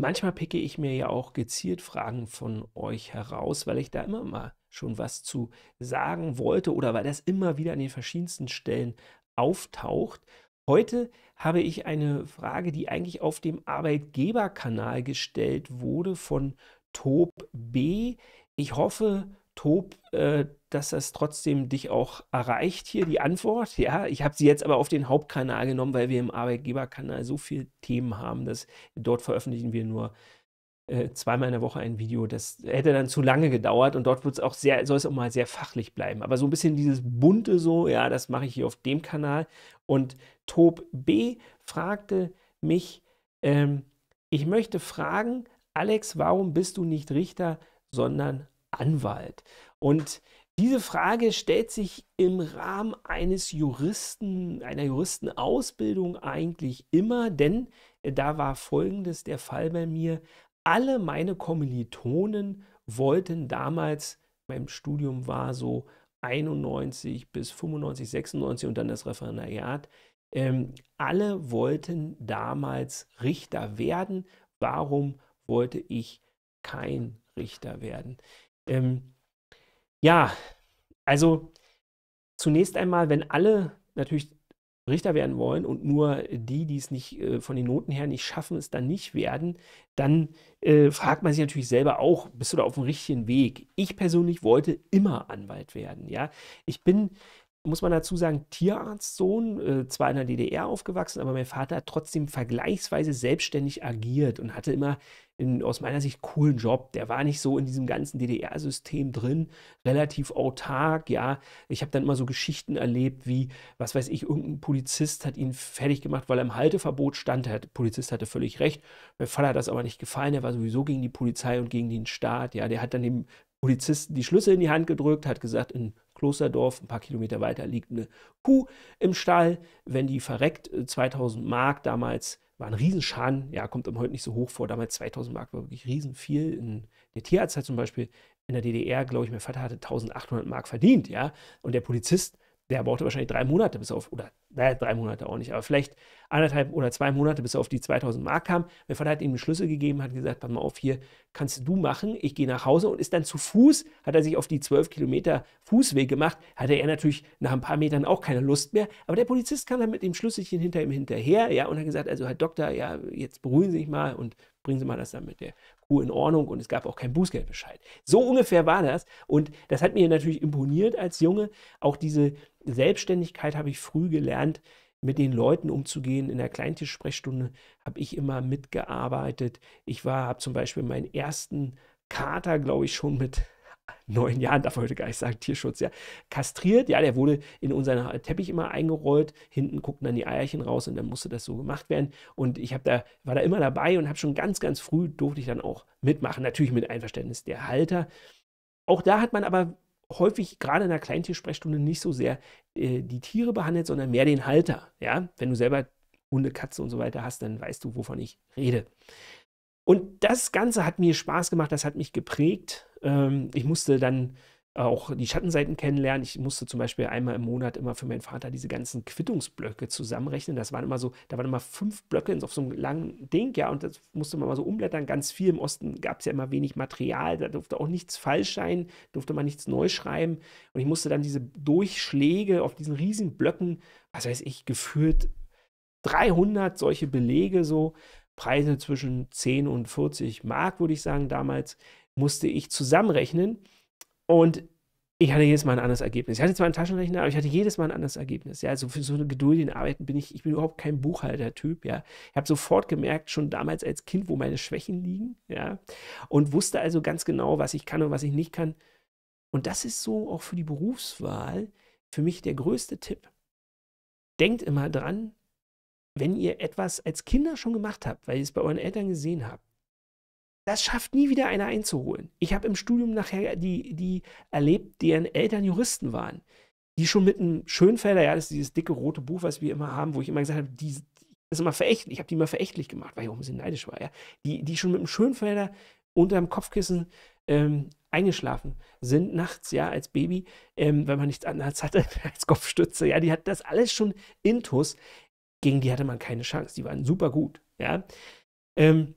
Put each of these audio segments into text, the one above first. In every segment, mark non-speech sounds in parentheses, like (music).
Manchmal picke ich mir ja auch gezielt Fragen von euch heraus, weil ich da immer mal schon was zu sagen wollte oder weil das immer wieder an den verschiedensten Stellen auftaucht. Heute habe ich eine Frage, die eigentlich auf dem Arbeitgeberkanal gestellt wurde von Tob B. Ich hoffe, Top, äh, dass das trotzdem dich auch erreicht hier, die Antwort. Ja, ich habe sie jetzt aber auf den Hauptkanal genommen, weil wir im Arbeitgeberkanal so viele Themen haben, dass dort veröffentlichen wir nur äh, zweimal in der Woche ein Video. Das hätte dann zu lange gedauert und dort wird es auch sehr, soll es auch mal sehr fachlich bleiben. Aber so ein bisschen dieses Bunte so, ja, das mache ich hier auf dem Kanal. Und Top B fragte mich, ähm, ich möchte fragen, Alex, warum bist du nicht Richter, sondern Anwalt? Und diese Frage stellt sich im Rahmen eines Juristen, einer Juristenausbildung eigentlich immer, denn äh, da war folgendes der Fall bei mir. Alle meine Kommilitonen wollten damals, mein Studium war so 91 bis 95, 96 und dann das Referendariat, ähm, alle wollten damals Richter werden. Warum wollte ich kein Richter werden? Ähm, ja, also zunächst einmal, wenn alle natürlich Richter werden wollen und nur die, die es nicht äh, von den Noten her nicht schaffen, es dann nicht werden, dann äh, fragt man sich natürlich selber auch, bist du da auf dem richtigen Weg? Ich persönlich wollte immer Anwalt werden. Ja, ich bin muss man dazu sagen, Tierarztsohn, äh, zwar in der DDR aufgewachsen, aber mein Vater hat trotzdem vergleichsweise selbstständig agiert und hatte immer in, aus meiner Sicht coolen Job. Der war nicht so in diesem ganzen DDR-System drin, relativ autark, ja. Ich habe dann immer so Geschichten erlebt, wie, was weiß ich, irgendein Polizist hat ihn fertig gemacht, weil er im Halteverbot stand. Der Polizist hatte völlig recht. Mein Vater hat das aber nicht gefallen. Er war sowieso gegen die Polizei und gegen den Staat, ja. Der hat dann dem Polizisten die Schlüssel in die Hand gedrückt, hat gesagt, in Klosterdorf, ein paar Kilometer weiter liegt eine Kuh im Stall. Wenn die verreckt, 2000 äh, Mark damals war ein Riesenschaden, ja, kommt einem heute nicht so hoch vor. Damals 2000 Mark war wirklich riesen viel. In der Tierarzt hat zum Beispiel in der DDR, glaube ich, mein Vater hatte 1800 Mark verdient, ja. Und der Polizist der brauchte wahrscheinlich drei Monate bis auf, oder naja, drei Monate auch nicht, aber vielleicht anderthalb oder zwei Monate bis er auf die 2000 Mark kam. Mein Vater hat ihm einen Schlüssel gegeben, hat gesagt, pass mal auf, hier kannst du machen, ich gehe nach Hause und ist dann zu Fuß, hat er sich auf die 12 Kilometer Fußweg gemacht, hatte er natürlich nach ein paar Metern auch keine Lust mehr, aber der Polizist kam dann mit dem Schlüsselchen hinter ihm hinterher, ja, und hat gesagt, also Herr Doktor, ja, jetzt beruhigen Sie sich mal und bringen Sie mal das dann mit der Kuh in Ordnung und es gab auch kein Bußgeldbescheid. So ungefähr war das und das hat mir natürlich imponiert als Junge. Auch diese Selbstständigkeit habe ich früh gelernt, mit den Leuten umzugehen. In der Kleintischsprechstunde habe ich immer mitgearbeitet. Ich war, habe zum Beispiel meinen ersten Kater, glaube ich, schon mit neun Jahren, darf man heute gar nicht sagen, Tierschutz, ja, kastriert. Ja, der wurde in unseren Teppich immer eingerollt. Hinten guckten dann die Eierchen raus und dann musste das so gemacht werden. Und ich da, war da immer dabei und habe schon ganz, ganz früh durfte ich dann auch mitmachen. Natürlich mit Einverständnis der Halter. Auch da hat man aber häufig gerade in der Kleintiersprechstunde nicht so sehr äh, die Tiere behandelt, sondern mehr den Halter. Ja, wenn du selber Hunde, Katze und so weiter hast, dann weißt du, wovon ich rede. Und das Ganze hat mir Spaß gemacht, das hat mich geprägt. Ähm, ich musste dann auch die Schattenseiten kennenlernen. Ich musste zum Beispiel einmal im Monat immer für meinen Vater diese ganzen Quittungsblöcke zusammenrechnen. Das waren immer so, da waren immer fünf Blöcke auf so einem langen Ding, ja, und das musste man mal so umblättern. Ganz viel im Osten gab es ja immer wenig Material, da durfte auch nichts falsch sein, durfte man nichts neu schreiben. Und ich musste dann diese Durchschläge auf diesen riesen Blöcken, was weiß ich, geführt 300 solche Belege so Preise zwischen 10 und 40 Mark, würde ich sagen, damals musste ich zusammenrechnen. Und ich hatte jedes Mal ein anderes Ergebnis. Ich hatte zwar einen Taschenrechner, aber ich hatte jedes Mal ein anderes Ergebnis. Ja, also für so eine geduldige in Arbeiten bin ich, ich bin überhaupt kein Buchhaltertyp, ja. Ich habe sofort gemerkt, schon damals als Kind, wo meine Schwächen liegen, ja. Und wusste also ganz genau, was ich kann und was ich nicht kann. Und das ist so auch für die Berufswahl für mich der größte Tipp. Denkt immer dran, wenn ihr etwas als Kinder schon gemacht habt, weil ihr es bei euren Eltern gesehen habt, das schafft nie wieder einer einzuholen. Ich habe im Studium nachher die, die erlebt, deren Eltern Juristen waren, die schon mit einem Schönfelder, ja, das ist dieses dicke rote Buch, was wir immer haben, wo ich immer gesagt habe, die, das ist immer verächtlich, ich habe die immer verächtlich gemacht, weil ich auch ein bisschen neidisch war, ja. Die, die schon mit einem Schönfelder unter dem Kopfkissen ähm, eingeschlafen sind nachts, ja, als Baby, ähm, weil man nichts anderes hatte (laughs) als Kopfstütze. Ja, die hat das alles schon intus gegen die hatte man keine Chance. Die waren super gut. Ja? Ähm,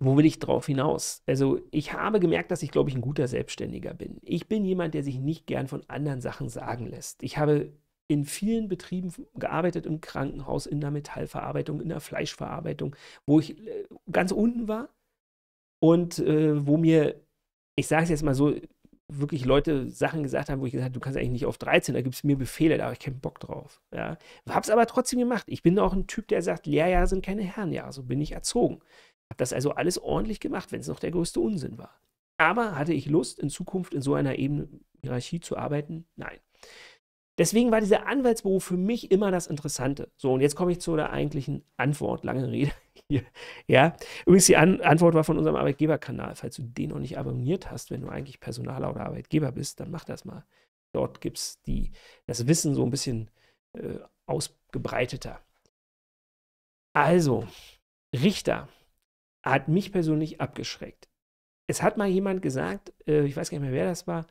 wo will ich drauf hinaus? Also, ich habe gemerkt, dass ich, glaube ich, ein guter Selbstständiger bin. Ich bin jemand, der sich nicht gern von anderen Sachen sagen lässt. Ich habe in vielen Betrieben gearbeitet, im Krankenhaus, in der Metallverarbeitung, in der Fleischverarbeitung, wo ich äh, ganz unten war und äh, wo mir, ich sage es jetzt mal so, wirklich Leute Sachen gesagt haben, wo ich gesagt habe, du kannst eigentlich nicht auf 13, da gibt es mir Befehle, da habe ich keinen Bock drauf. Ja. Hab's aber trotzdem gemacht. Ich bin auch ein Typ, der sagt, Lehrjahre sind keine Herrenjahre, so bin ich erzogen. Habe das also alles ordentlich gemacht, wenn es noch der größte Unsinn war. Aber hatte ich Lust, in Zukunft in so einer Ebene Hierarchie zu arbeiten? Nein. Deswegen war dieser Anwaltsberuf für mich immer das Interessante. So, und jetzt komme ich zu der eigentlichen Antwort. Lange Rede (laughs) hier. Ja, übrigens, die An Antwort war von unserem Arbeitgeberkanal. Falls du den noch nicht abonniert hast, wenn du eigentlich Personaler oder Arbeitgeber bist, dann mach das mal. Dort gibt es das Wissen so ein bisschen äh, ausgebreiteter. Also, Richter hat mich persönlich abgeschreckt. Es hat mal jemand gesagt, äh, ich weiß gar nicht mehr, wer das war,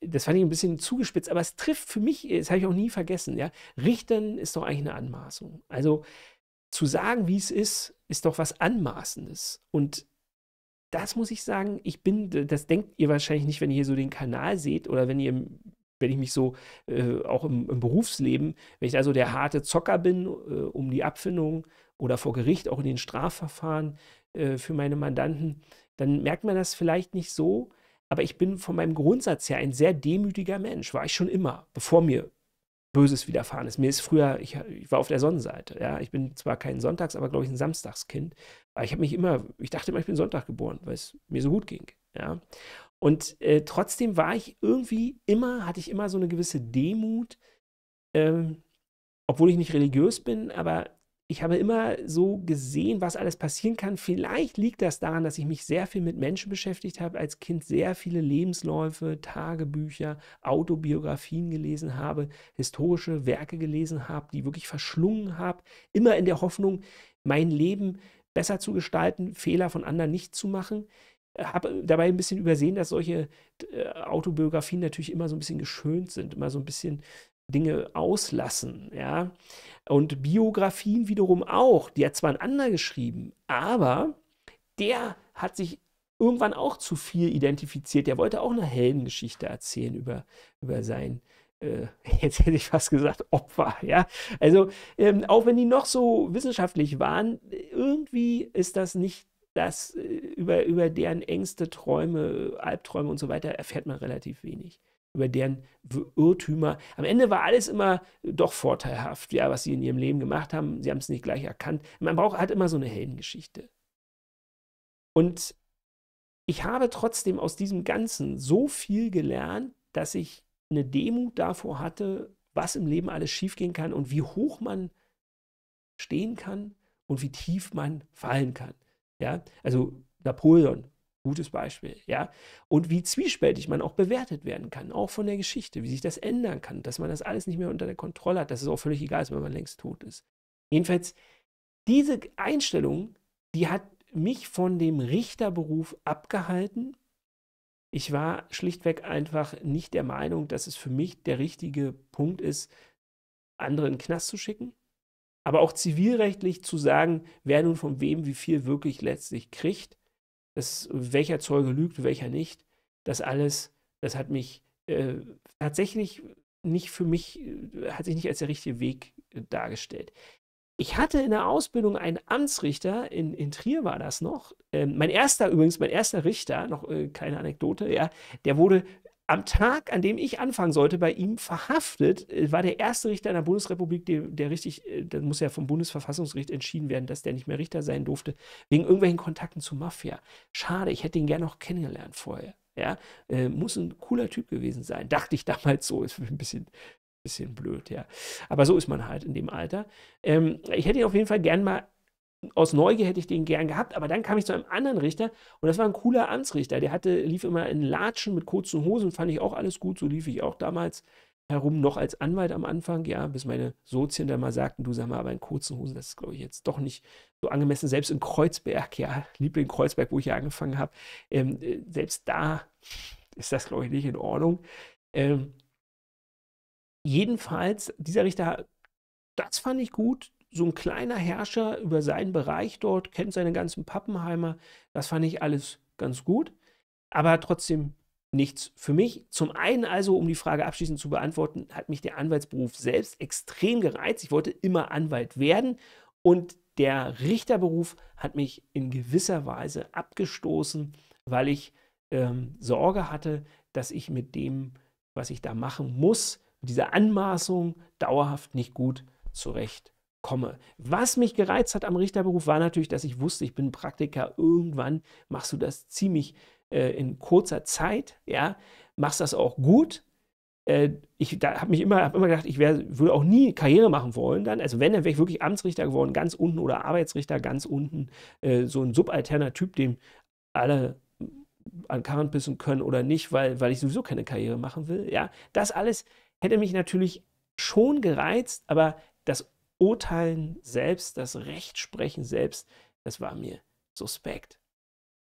das fand ich ein bisschen zugespitzt, aber es trifft für mich, das habe ich auch nie vergessen, ja, Richtern ist doch eigentlich eine Anmaßung. Also zu sagen, wie es ist, ist doch was Anmaßendes. Und das muss ich sagen, ich bin, das denkt ihr wahrscheinlich nicht, wenn ihr hier so den Kanal seht oder wenn ihr wenn ich mich so äh, auch im, im, Berufsleben, wenn ich also der harte Zocker bin äh, um die Abfindung oder vor Gericht auch in den Strafverfahren äh, für meine Mandanten, dann merkt man das vielleicht nicht so, aber ich bin von meinem Grundsatz her ein sehr demütiger Mensch, war ich schon immer, bevor mir Böses widerfahren ist. Mir ist früher, ich, ich war auf der Sonnenseite. Ja. Ich bin zwar kein Sonntags-, aber glaube ich ein Samstagskind. Aber ich habe mich immer, ich dachte immer, ich bin Sonntag geboren, weil es mir so gut ging. Ja. Und äh, trotzdem war ich irgendwie immer, hatte ich immer so eine gewisse Demut, ähm, obwohl ich nicht religiös bin, aber ich habe immer so gesehen, was alles passieren kann. Vielleicht liegt das daran, dass ich mich sehr viel mit Menschen beschäftigt habe, als Kind sehr viele Lebensläufe, Tagebücher, Autobiografien gelesen habe, historische Werke gelesen habe, die wirklich verschlungen habe, immer in der Hoffnung, mein Leben besser zu gestalten, Fehler von anderen nicht zu machen habe dabei ein bisschen übersehen, dass solche äh, Autobiografien natürlich immer so ein bisschen geschönt sind, immer so ein bisschen Dinge auslassen, ja. Und Biografien wiederum auch. Die hat zwar ein anderer geschrieben, aber der hat sich irgendwann auch zu viel identifiziert. Der wollte auch eine Heldengeschichte erzählen über, über sein, äh, (laughs) jetzt hätte ich fast gesagt, Opfer. Ja? Also, ähm, auch wenn die noch so wissenschaftlich waren, irgendwie ist das nicht das, äh, über, über deren Ängste, Träume, Albträume und so weiter erfährt man relativ wenig über deren Irrtümer. Am Ende war alles immer doch vorteilhaft, ja, was sie in ihrem Leben gemacht haben. Sie haben es nicht gleich erkannt. Man braucht halt immer so eine Heldengeschichte. Und ich habe trotzdem aus diesem Ganzen so viel gelernt, dass ich eine Demut davor hatte, was im Leben alles schiefgehen kann und wie hoch man stehen kann und wie tief man fallen kann. Ja, also Napoleon Gutes Beispiel, ja. Und wie zwiespältig man auch bewertet werden kann, auch von der Geschichte, wie sich das ändern kann, dass man das alles nicht mehr unter der Kontrolle hat, dass es auch völlig egal ist, wenn man längst tot ist. Jedenfalls, diese Einstellung, die hat mich von dem Richterberuf abgehalten. Ich war schlichtweg einfach nicht der Meinung, dass es für mich der richtige Punkt ist, andere in den Knast zu schicken. Aber auch zivilrechtlich zu sagen, wer nun von wem wie viel wirklich letztlich kriegt, das, welcher Zeuge lügt, welcher nicht, das alles, das hat mich äh, tatsächlich nicht für mich, äh, hat sich nicht als der richtige Weg äh, dargestellt. Ich hatte in der Ausbildung einen Amtsrichter, in, in Trier war das noch. Ähm, mein erster, übrigens, mein erster Richter, noch äh, kleine Anekdote, ja, der wurde am Tag, an dem ich anfangen sollte, bei ihm verhaftet, äh, war der erste Richter in der Bundesrepublik, der, der richtig, äh, das muss ja vom Bundesverfassungsgericht entschieden werden, dass der nicht mehr Richter sein durfte, wegen irgendwelchen Kontakten zur Mafia. Schade, ich hätte ihn gerne noch kennengelernt vorher. Ja, äh, muss ein cooler Typ gewesen sein, (laughs) dachte ich damals so. Ist ein bisschen, bisschen blöd, ja. Aber so ist man halt in dem Alter. Ähm, ich hätte ihn auf jeden Fall gern mal aus Neugier hätte ich den gern gehabt, aber dann kam ich zu einem anderen Richter und das war ein cooler Amtsrichter. Der hatte, lief immer in Latschen mit kurzen Hosen, fand ich auch alles gut. So lief ich auch damals herum, noch als Anwalt am Anfang, ja, bis meine Sozien dann mal sagten, du sag mal, aber in kurzen Hosen, das ist, glaube ich, jetzt doch nicht so angemessen. Selbst in Kreuzberg, ja, Liebling Kreuzberg, wo ich ja angefangen habe, ähm, äh, selbst da ist das, glaube ich, nicht in Ordnung. Ähm, jedenfalls, dieser Richter, das fand ich gut, so ein kleiner Herrscher über seinen Bereich dort, kennt seine ganzen Pappenheimer. Das fand ich alles ganz gut, aber trotzdem nichts für mich. Zum einen also, um die Frage abschließend zu beantworten, hat mich der Anwaltsberuf selbst extrem gereizt. Ich wollte immer Anwalt werden und der Richterberuf hat mich in gewisser Weise abgestoßen, weil ich ähm, Sorge hatte, dass ich mit dem, was ich da machen muss, mit dieser Anmaßung dauerhaft nicht gut zurecht komme. Was mich gereizt hat am Richterberuf war natürlich, dass ich wusste, ich bin Praktiker. Irgendwann machst du das ziemlich äh, in kurzer Zeit, ja, machst das auch gut. Äh, ich habe mich immer, hab immer gedacht, ich wär, würde auch nie Karriere machen wollen dann. Also wenn, dann wäre ich wirklich Amtsrichter geworden, ganz unten oder Arbeitsrichter ganz unten. Äh, so ein subalterner Typ, dem alle an Karren pissen können oder nicht, weil, weil ich sowieso keine Karriere machen will. Ja, das alles hätte mich natürlich schon gereizt, aber das Urteilen selbst, das Rechtsprechen selbst, das war mir suspekt.